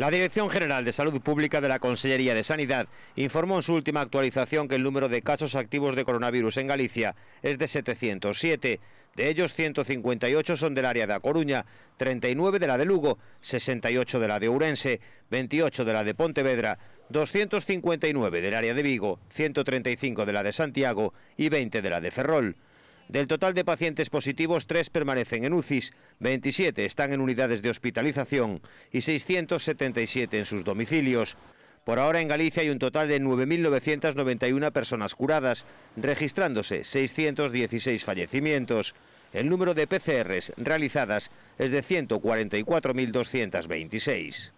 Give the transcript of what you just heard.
La Dirección General de Salud Pública de la Consellería de Sanidad informó en su última actualización que el número de casos activos de coronavirus en Galicia es de 707. De ellos, 158 son del área de A Coruña, 39 de la de Lugo, 68 de la de Urense, 28 de la de Pontevedra, 259 del área de Vigo, 135 de la de Santiago y 20 de la de Ferrol. Del total de pacientes positivos, tres permanecen en UCIs, 27 están en unidades de hospitalización y 677 en sus domicilios. Por ahora en Galicia hay un total de 9.991 personas curadas, registrándose 616 fallecimientos. El número de PCRs realizadas es de 144.226.